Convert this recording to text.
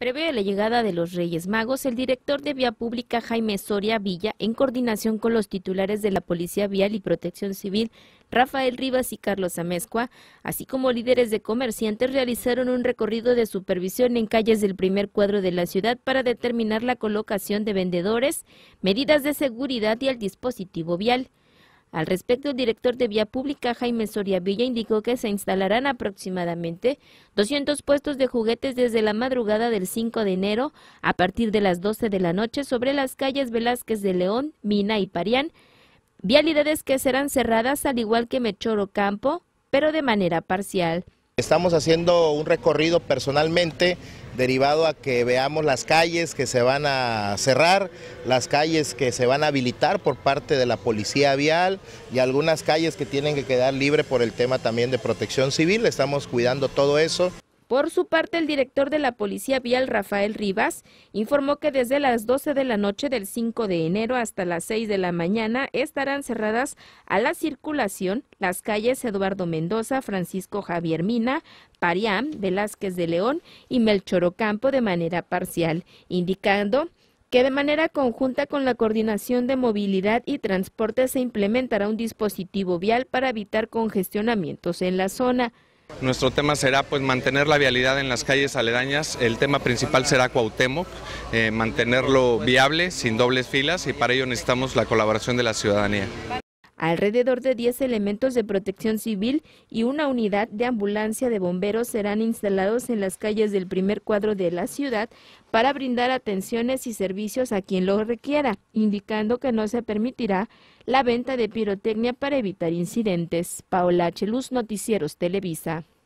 Previo a la llegada de los Reyes Magos, el director de Vía Pública Jaime Soria Villa, en coordinación con los titulares de la Policía Vial y Protección Civil, Rafael Rivas y Carlos Amezcua, así como líderes de comerciantes, realizaron un recorrido de supervisión en calles del primer cuadro de la ciudad para determinar la colocación de vendedores, medidas de seguridad y el dispositivo vial. Al respecto, el director de Vía Pública, Jaime Soria Villa, indicó que se instalarán aproximadamente 200 puestos de juguetes desde la madrugada del 5 de enero a partir de las 12 de la noche sobre las calles Velázquez de León, Mina y Parián, vialidades que serán cerradas al igual que Mechoro Campo, pero de manera parcial. Estamos haciendo un recorrido personalmente derivado a que veamos las calles que se van a cerrar, las calles que se van a habilitar por parte de la policía vial y algunas calles que tienen que quedar libres por el tema también de protección civil. Estamos cuidando todo eso. Por su parte, el director de la Policía Vial, Rafael Rivas, informó que desde las 12 de la noche del 5 de enero hasta las 6 de la mañana estarán cerradas a la circulación las calles Eduardo Mendoza, Francisco Javier Mina, Pariam, Velázquez de León y Melchor Ocampo de manera parcial, indicando que de manera conjunta con la Coordinación de Movilidad y Transporte se implementará un dispositivo vial para evitar congestionamientos en la zona. Nuestro tema será pues mantener la vialidad en las calles aledañas. El tema principal será Cuauhtémoc, eh, mantenerlo viable, sin dobles filas y para ello necesitamos la colaboración de la ciudadanía. Alrededor de 10 elementos de protección civil y una unidad de ambulancia de bomberos serán instalados en las calles del primer cuadro de la ciudad para brindar atenciones y servicios a quien lo requiera, indicando que no se permitirá la venta de pirotecnia para evitar incidentes. Paola Luz, Noticieros Televisa.